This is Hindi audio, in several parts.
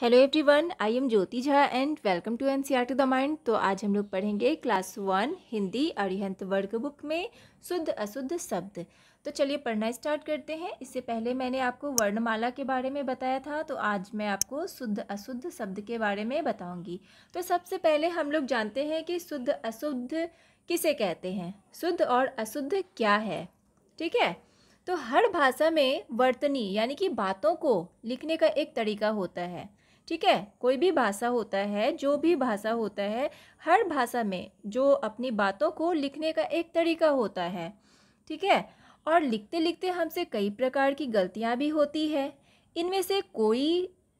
hello everyone I am Jyoti Jha and welcome to NCERT the mind तो आज हम लोग पढ़ेंगे क्लास वन हिंदी अरिहंत वर्ग बुक में शुद्ध अशुद्ध शब्द तो चलिए पढ़ना स्टार्ट करते हैं इससे पहले मैंने आपको वर्णमाला के बारे में बताया था तो आज मैं आपको शुद्ध अशुद्ध शब्द के बारे में बताऊंगी तो सबसे पहले हम लोग जानते हैं कि शुद्ध अशुद्ध किसे कहते हैं शुद्ध और अशुद्ध क्या है ठीक है तो हर भाषा में वर्तनी यानी कि बातों को लिखने का एक तरीका होता है ठीक है कोई भी भाषा होता है जो भी भाषा होता है हर भाषा में जो अपनी बातों को लिखने का एक तरीका होता है ठीक है और लिखते लिखते हमसे कई प्रकार की गलतियाँ भी होती है इनमें से कोई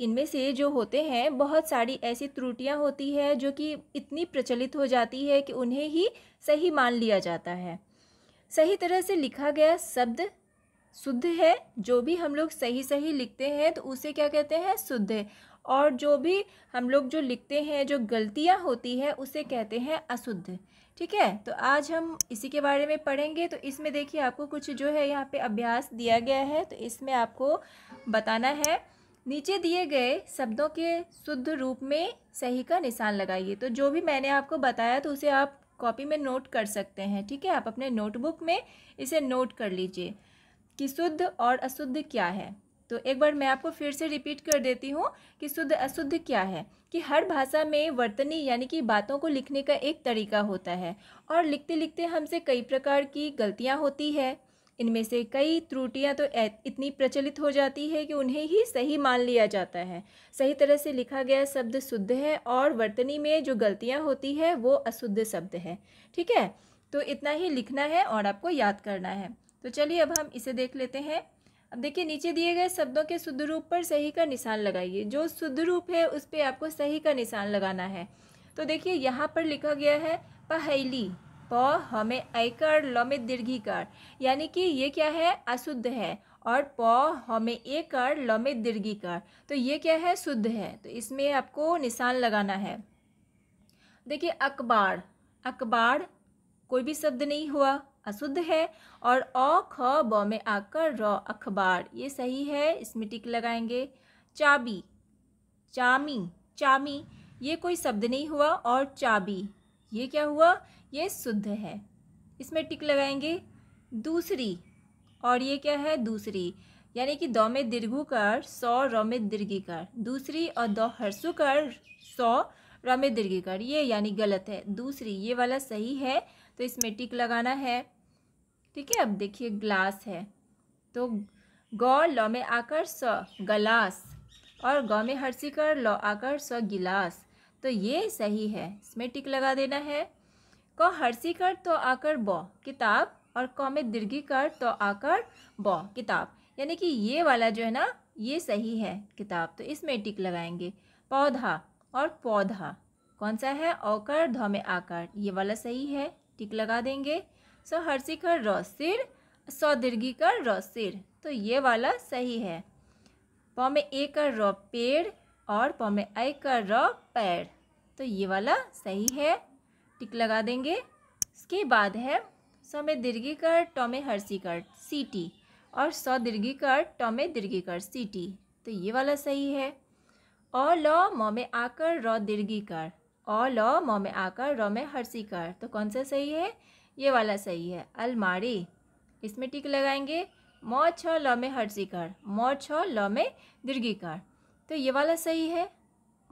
इनमें से जो होते हैं बहुत सारी ऐसी त्रुटियाँ होती है जो कि इतनी प्रचलित हो जाती है कि उन्हें ही सही मान लिया जाता है सही तरह से लिखा गया शब्द शुद्ध है जो भी हम लोग सही सही लिखते हैं तो उसे क्या कहते हैं शुद्ध है और जो भी हम लोग जो लिखते हैं जो गलतियाँ होती है उसे कहते हैं अशुद्ध ठीक है तो आज हम इसी के बारे में पढ़ेंगे तो इसमें देखिए आपको कुछ जो है यहाँ पे अभ्यास दिया गया है तो इसमें आपको बताना है नीचे दिए गए शब्दों के शुद्ध रूप में सही का निशान लगाइए तो जो भी मैंने आपको बताया तो उसे आप कॉपी में नोट कर सकते हैं ठीक है आप अपने नोटबुक में इसे नोट कर लीजिए कि शुद्ध और अशुद्ध क्या है तो एक बार मैं आपको फिर से रिपीट कर देती हूँ कि शुद्ध अशुद्ध क्या है कि हर भाषा में वर्तनी यानी कि बातों को लिखने का एक तरीका होता है और लिखते लिखते हमसे कई प्रकार की गलतियाँ होती है इनमें से कई त्रुटियां तो इतनी प्रचलित हो जाती है कि उन्हें ही सही मान लिया जाता है सही तरह से लिखा गया शब्द शुद्ध है और वर्तनी में जो गलतियां होती है वो अशुद्ध शब्द है ठीक है तो इतना ही लिखना है और आपको याद करना है तो चलिए अब हम इसे देख लेते हैं अब देखिए नीचे दिए गए शब्दों के शुद्ध रूप पर सही का निशान लगाइए जो शुद्ध रूप है उस पर आपको सही का निशान लगाना है तो देखिए यहाँ पर लिखा गया है पहली प हमें ऐकर ल में कर यानी कि ये क्या है अशुद्ध है और प हमें कर ल में कर तो ये क्या है शुद्ध है तो इसमें आपको निशान लगाना है देखिए अखबार अखबार कोई भी शब्द नहीं हुआ अशुद्ध है और अ ख ब में आकर र अखबार ये सही है इसमें टिक लगाएंगे चाबी चामी चामी ये कोई शब्द नहीं हुआ और चाबी ये क्या हुआ ये शुद्ध है इसमें टिक लगाएंगे दूसरी और ये क्या है दूसरी यानी कि दौ में कर सौ र में दीर्घिकार दूसरी और हर्षु कर सौ र में ये यानी गलत है दूसरी ये वाला सही है तो इसमें टिक लगाना है ठीक है अब देखिए ग्लास है तो गौ लौ में आकर स गलास और गौ में हर्षिकर लौ आकर स गिलास तो ये सही है इसमें टिक लगा देना है क हर्षिकर तो आकर ब किताब और क में दीर्घिकर तो आकर ब किताब यानी कि ये वाला जो है ना ये सही है किताब तो इसमें टिक लगाएंगे पौधा और पौधा कौन सा है औकर ध में आकर ये वाला सही है टिक लगा देंगे सो हर्षी का रसिर सौदीर्घी रसिर तो ये वाला सही है प में ए कर र पेड़ और प में कर का र पैर तो ये वाला सही है टिक लगा देंगे इसके बाद है स में दीर्घी कर ट में कर सीटी और स दीर्घी कर ट में सीटी तो ये वाला सही है अ ल म में आकर र दीर्घिकर अ ल म में आकर र में हर्षिकर कर तो कौन सा सही है ये वाला सही है अलमारी इसमें टिक लगाएंगे मौ छ ल में हर्षिकार मौ छ ल में दीर्घिकार तो ये वाला सही है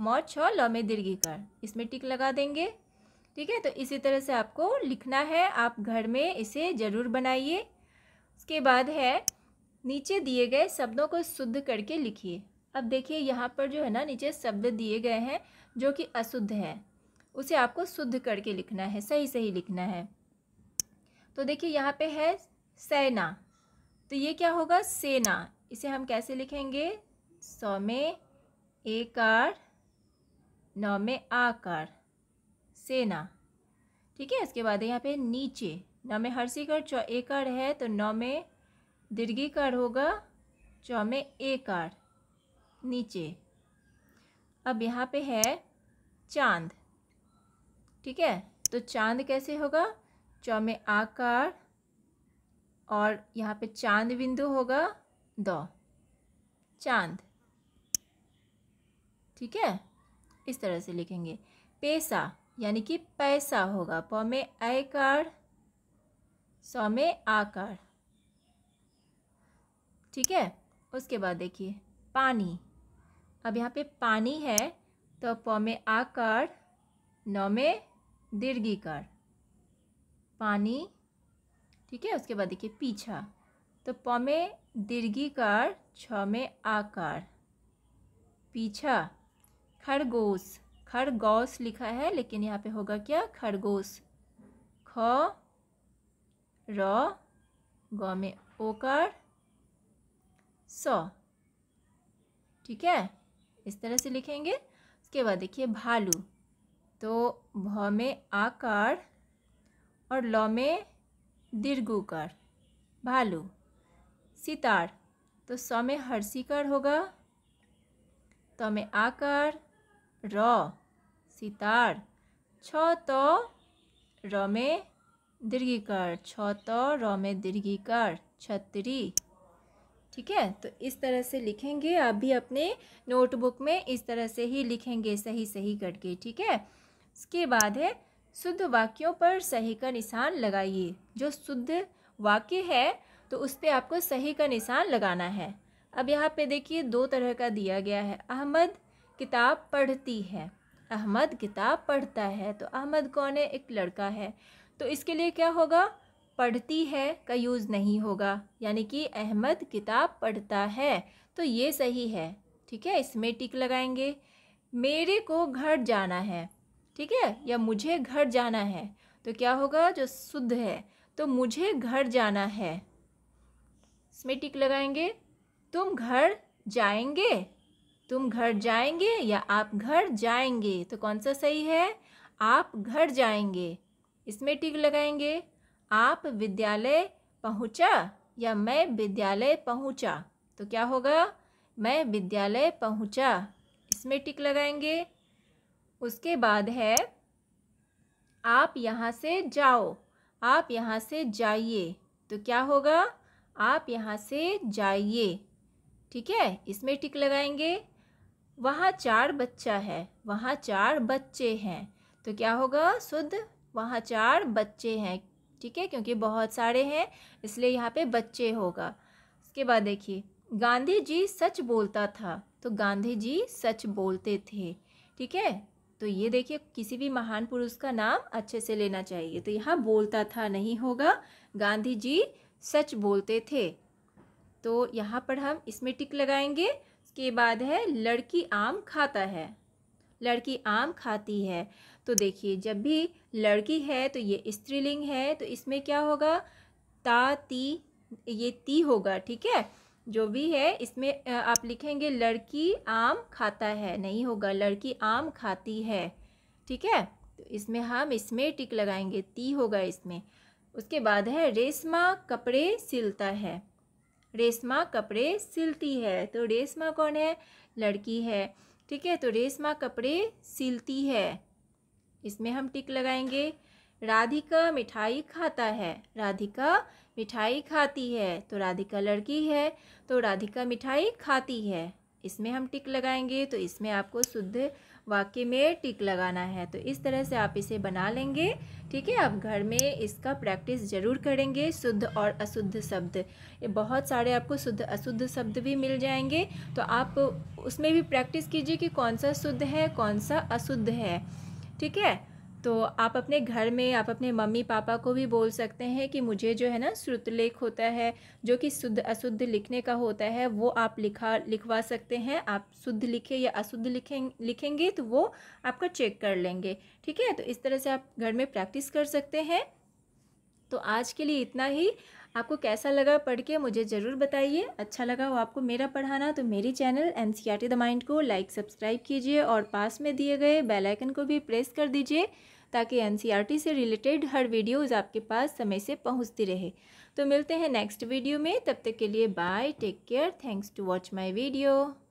मौ छ ल में दीर्घिकार इसमें टिक लगा देंगे ठीक है तो इसी तरह से आपको लिखना है आप घर में इसे ज़रूर बनाइए उसके बाद है नीचे दिए गए शब्दों को शुद्ध करके लिखिए अब देखिए यहाँ पर जो है ना नीचे शब्द दिए गए हैं जो कि अशुद्ध है उसे आपको शुद्ध करके लिखना है सही सही लिखना है तो देखिए यहाँ पे है सैना तो ये क्या होगा सेना इसे हम कैसे लिखेंगे सौ में एकार नौ में आकार सेना ठीक है इसके बाद यहाँ पे नीचे नौ में कर चौ एकार है तो नौ में दीर्घिकार होगा चौ में एकार नीचे अब यहाँ पे है चांद ठीक है तो चांद कैसे होगा चौमे आकार और यहाँ पे चांद बिंदु होगा दो चांद ठीक है इस तरह से लिखेंगे पैसा यानी कि पैसा होगा प में आकार सौ में आकार ठीक है उसके बाद देखिए पानी अब यहाँ पे पानी है तो प में आकार नौ में दीर्घिकार पानी ठीक है उसके बाद देखिए पीछा तो प में दीर्घिकार छ में आकार पीछा खरगोश खरगोश लिखा है लेकिन यहाँ पे होगा क्या खरगोश ख र ग में ओकार सौ ठीक है इस तरह से लिखेंगे उसके बाद देखिए भालू तो भ में आकार और ल में दीर्घ भालू सितार तो स में हर्षिकर होगा त में आकार र सितार छ तो र में दीर्घिकर छ तो र में दीर्घिकर छत्री ठीक है तो इस तरह से लिखेंगे आप भी अपने नोटबुक में इस तरह से ही लिखेंगे सही सही करके ठीक है उसके बाद है शुद्ध वाक्यों पर सही का निशान लगाइए जो शुद्ध वाक्य है तो उस पर आपको सही का निशान लगाना है अब यहाँ पे देखिए दो तरह का दिया गया है अहमद किताब पढ़ती है अहमद किताब पढ़ता है तो अहमद कौन है एक लड़का है तो इसके लिए क्या होगा पढ़ती है का यूज़ नहीं होगा यानी कि अहमद किताब पढ़ता है तो ये सही है ठीक है इसमें टिक लगाएंगे मेरे को घर जाना है ठीक है या मुझे घर जाना है तो क्या होगा जो शुद्ध है तो मुझे घर जाना है इसमें टिक लगाएंगे तुम घर जाएंगे तुम घर जाएंगे या आप घर जाएंगे तो कौन सा सही है आप घर जाएंगे इसमें टिक लगाएंगे आप विद्यालय पहुंचा या मैं विद्यालय पहुंचा तो क्या होगा मैं विद्यालय पहुंचा इसमें टिक लगाएंगे उसके बाद है आप यहाँ से जाओ आप यहाँ से जाइए तो क्या होगा आप यहाँ से जाइए ठीक है इसमें टिक लगाएंगे वहाँ चार बच्चा है वहाँ चार बच्चे हैं तो क्या होगा शुद्ध वहाँ चार बच्चे हैं ठीक है क्योंकि बहुत सारे हैं इसलिए यहाँ पे बच्चे होगा उसके बाद देखिए गांधी जी सच बोलता था तो गांधी जी सच बोलते थे ठीक है तो ये देखिए किसी भी महान पुरुष का नाम अच्छे से लेना चाहिए तो यहाँ बोलता था नहीं होगा गांधी जी सच बोलते थे तो यहाँ पर हम इसमें टिक लगाएंगे उसके बाद है लड़की आम खाता है लड़की आम खाती है तो देखिए जब भी लड़की है तो ये स्त्रीलिंग है तो इसमें क्या होगा ता ती ये ती होगा ठीक है जो भी है इसमें आप लिखेंगे लड़की आम खाता है नहीं होगा लड़की आम खाती है ठीक है तो इसमें हम इसमें टिक लगाएंगे ती होगा इसमें उसके बाद है रेशमा कपड़े सिलता है रेशमा कपड़े सिलती है तो रेशमा कौन है लड़की है ठीक है तो रेशमा कपड़े सिलती है इसमें हम टिक लगाएंगे राधिका मिठाई खाता है राधिका मिठाई खाती है तो राधिका लड़की है तो राधिका मिठाई खाती है इसमें हम टिक लगाएंगे तो इसमें आपको शुद्ध वाक्य में टिक लगाना है तो इस तरह से आप इसे बना लेंगे ठीक है आप घर में इसका प्रैक्टिस ज़रूर करेंगे शुद्ध और अशुद्ध शब्द ये बहुत सारे आपको शुद्ध अशुद्ध शब्द भी मिल जाएंगे तो आप उसमें भी प्रैक्टिस कीजिए कि कौन सा शुद्ध है कौन सा अशुद्ध है ठीक है तो आप अपने घर में आप अपने मम्मी पापा को भी बोल सकते हैं कि मुझे जो है ना श्रुतलेख होता है जो कि शुद्ध अशुद्ध लिखने का होता है वो आप लिखा लिखवा सकते हैं आप शुद्ध लिखे या अशुद्ध लिखें लिखेंगे तो वो आपका चेक कर लेंगे ठीक है तो इस तरह से आप घर में प्रैक्टिस कर सकते हैं तो आज के लिए इतना ही आपको कैसा लगा पढ़ के मुझे ज़रूर बताइए अच्छा लगा हो आपको मेरा पढ़ाना तो मेरी channel N C R T the mind को लाइक सब्सक्राइब कीजिए और पास में दिए गए बेल आइकन को भी प्रेस कर दीजिए ताकि एन सी आर टी से रिलेटेड हर वीडियोज़ आपके पास समय से पहुँचती रहे तो मिलते हैं नेक्स्ट वीडियो में तब तक के लिए bye take care thanks to watch my video